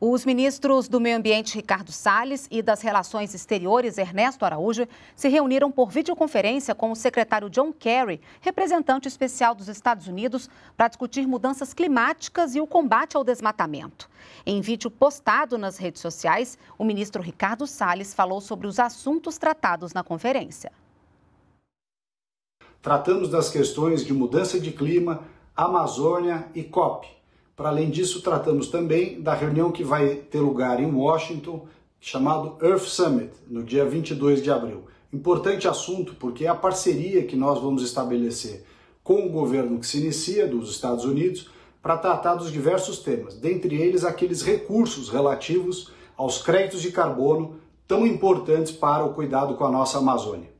Os ministros do Meio Ambiente Ricardo Salles e das Relações Exteriores Ernesto Araújo se reuniram por videoconferência com o secretário John Kerry, representante especial dos Estados Unidos, para discutir mudanças climáticas e o combate ao desmatamento. Em vídeo postado nas redes sociais, o ministro Ricardo Salles falou sobre os assuntos tratados na conferência. Tratamos das questões de mudança de clima, Amazônia e COP para além disso, tratamos também da reunião que vai ter lugar em Washington, chamado Earth Summit, no dia 22 de abril. Importante assunto porque é a parceria que nós vamos estabelecer com o governo que se inicia dos Estados Unidos para tratar dos diversos temas, dentre eles aqueles recursos relativos aos créditos de carbono tão importantes para o cuidado com a nossa Amazônia.